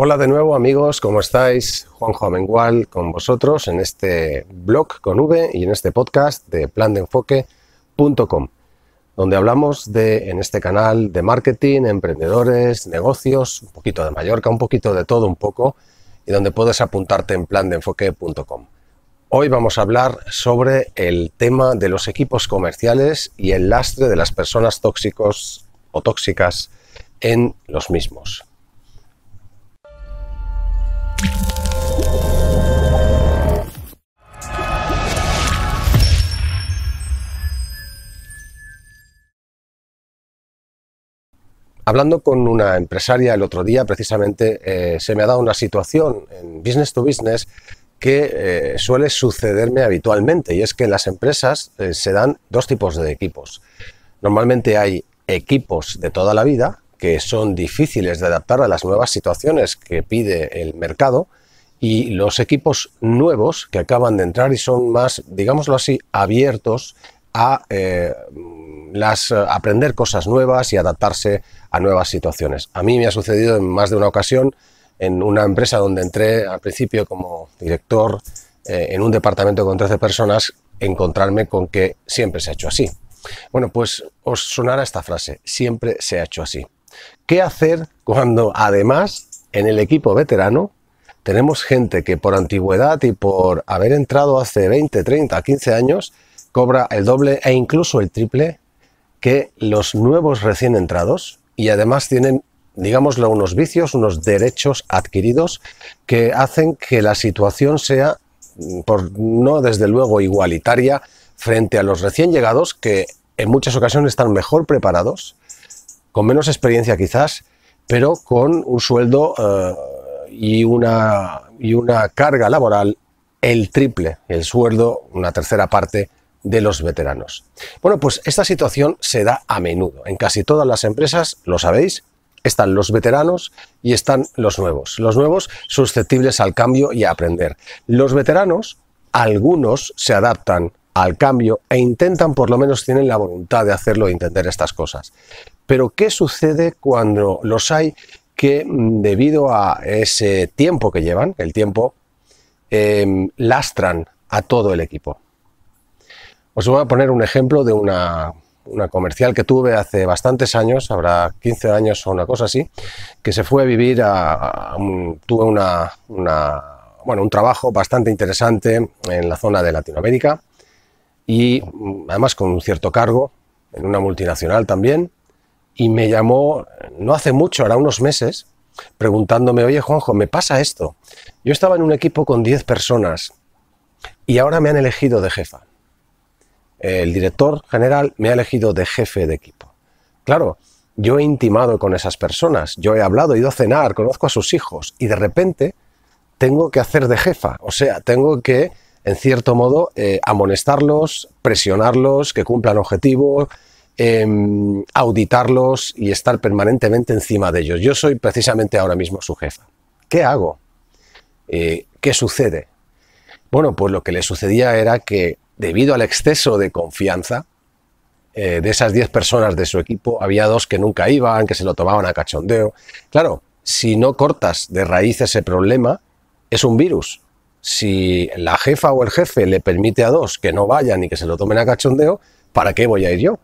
Hola de nuevo amigos, ¿cómo estáis? Juanjo Amengual con vosotros en este blog con V y en este podcast de plandeenfoque.com, donde hablamos de, en este canal, de marketing, emprendedores, negocios, un poquito de Mallorca, un poquito de todo un poco, y donde puedes apuntarte en plandeenfoque.com. Hoy vamos a hablar sobre el tema de los equipos comerciales y el lastre de las personas tóxicos o tóxicas en los mismos. Hablando con una empresaria el otro día, precisamente, eh, se me ha dado una situación en business to business que eh, suele sucederme habitualmente, y es que en las empresas eh, se dan dos tipos de equipos. Normalmente hay equipos de toda la vida que son difíciles de adaptar a las nuevas situaciones que pide el mercado, y los equipos nuevos que acaban de entrar y son más, digámoslo así, abiertos a las, eh, aprender cosas nuevas y adaptarse a nuevas situaciones. A mí me ha sucedido en más de una ocasión en una empresa donde entré al principio como director eh, en un departamento con 13 personas, encontrarme con que siempre se ha hecho así. Bueno, pues os sonará esta frase, siempre se ha hecho así. ¿Qué hacer cuando además en el equipo veterano tenemos gente que por antigüedad y por haber entrado hace 20, 30, 15 años, cobra el doble e incluso el triple que los nuevos recién entrados, y además tienen, digámoslo, unos vicios, unos derechos adquiridos que hacen que la situación sea, mm, por no desde luego igualitaria, frente a los recién llegados que en muchas ocasiones están mejor preparados, con menos experiencia quizás, pero con un sueldo eh, y, una, y una carga laboral el triple, el sueldo, una tercera parte de los veteranos. Bueno, pues esta situación se da a menudo. En casi todas las empresas, lo sabéis, están los veteranos y están los nuevos. Los nuevos susceptibles al cambio y a aprender. Los veteranos, algunos se adaptan al cambio e intentan, por lo menos tienen la voluntad de hacerlo, e entender estas cosas. Pero ¿qué sucede cuando los hay que mm, debido a ese tiempo que llevan, el tiempo, em, lastran a todo el equipo? Os voy a poner un ejemplo de una, comercial que tuve hace bastantes años, habrá 15 años o una cosa así, que se fue a vivir a, tuve un trabajo bastante interesante en la zona de Latinoamérica y además con un cierto cargo en una multinacional también y me llamó no hace mucho, hará unos meses, preguntándome, oye Juanjo, me pasa esto. Yo estaba en un equipo con 10 personas y ahora me han elegido de jefa el director general me ha elegido de jefe de equipo. Claro, yo he intimado con esas personas, yo he hablado, he ido a cenar, conozco a sus hijos y de repente tengo que hacer de jefa, o sea, tengo que, en cierto modo, eh, amonestarlos, presionarlos, que cumplan objetivos, em, auditarlos y estar permanentemente encima de ellos. Yo soy precisamente ahora mismo su jefa. ¿Qué hago? Eh, ¿Qué sucede? Bueno, pues lo que le sucedía era que debido al exceso de confianza, eh, de esas 10 personas de su equipo, había dos que nunca iban, que se lo tomaban a cachondeo. Claro, si no cortas de raíz ese problema, es un virus. Si la jefa o el jefe le permite a dos que no vayan y que se lo tomen a cachondeo, ¿para qué voy a ir yo?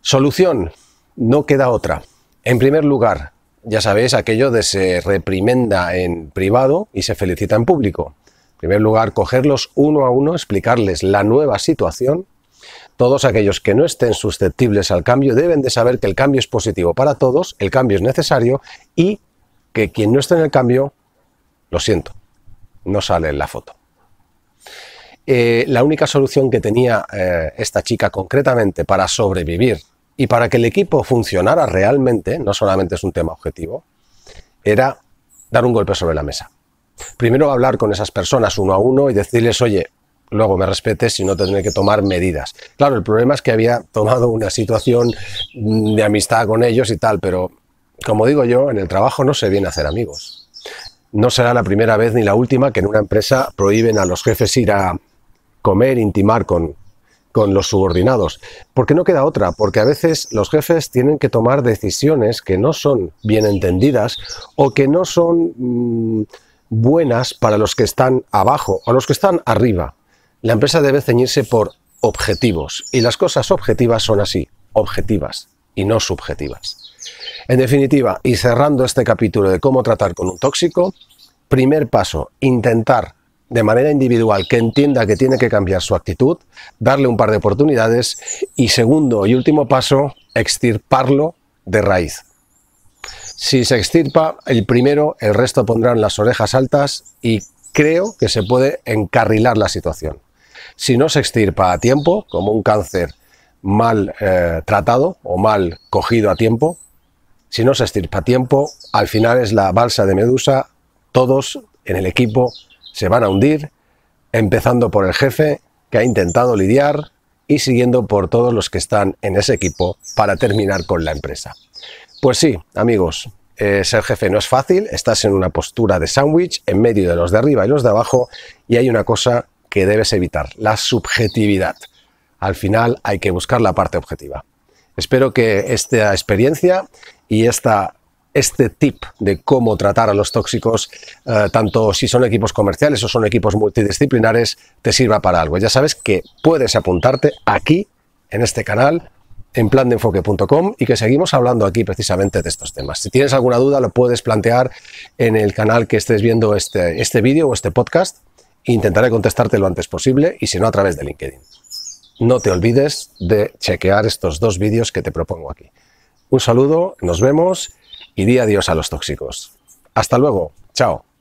Solución, no queda otra. En primer lugar, ya sabéis aquello de se reprimenda en privado y se felicita en público. En primer lugar, cogerlos uno a uno, explicarles la nueva situación. Todos aquellos que no estén susceptibles al cambio deben de saber que el cambio es positivo para todos, el cambio es necesario y que quien no esté en el cambio, lo siento, no sale en la foto. Eh, la única solución que tenía eh, esta chica concretamente para sobrevivir y para que el equipo funcionara realmente, no solamente es un tema objetivo, era dar un golpe sobre la mesa primero hablar con esas personas uno a uno y decirles, oye, luego me respetes si no tendré que tomar medidas. Claro, el problema es que había tomado una situación mm, de amistad con ellos y tal, pero como digo yo, en el trabajo no se viene a hacer amigos. No será la primera vez ni la última que en una empresa prohíben a los jefes ir a comer, intimar con, con los subordinados. Porque no queda otra, porque a veces los jefes tienen que tomar decisiones que no son bien entendidas o que no son... Mm, buenas para los que están abajo o los que están arriba. La empresa debe ceñirse por objetivos y las cosas objetivas son así, objetivas y no subjetivas. En definitiva, y cerrando este capítulo de cómo tratar con un tóxico, primer paso, intentar de manera individual que entienda que tiene que cambiar su actitud, darle un par de oportunidades y segundo y último paso, extirparlo de raíz. Si se extirpa el primero, el resto pondrán las orejas altas y creo que se puede encarrilar la situación. Si no se extirpa a tiempo, como un cáncer mal eh, tratado o mal cogido a tiempo, si no se extirpa a tiempo, al final es la balsa de Medusa, todos en el equipo se van a hundir, empezando por el jefe que ha intentado lidiar y siguiendo por todos los que están en ese equipo para terminar con la empresa. Pues sí, amigos, eh, ser jefe no es fácil, estás en una postura de sándwich en medio de los de arriba y los de abajo y hay una cosa que debes evitar, la subjetividad. Al final hay que buscar la parte objetiva. Espero que esta experiencia y esta, este tip de cómo tratar a los tóxicos, eh, tanto si son equipos comerciales o son equipos multidisciplinares, te sirva para algo. Ya sabes que puedes apuntarte aquí, en este canal, en plandeenfoque.com y que seguimos hablando aquí precisamente de estos temas. Si tienes alguna duda, lo puedes plantear en el canal que estés viendo este, este vídeo o este podcast. Intentaré contestarte lo antes posible y si no, a través de LinkedIn. No te olvides de chequear estos dos vídeos que te propongo aquí. Un saludo, nos vemos y di adiós a los tóxicos. Hasta luego, chao.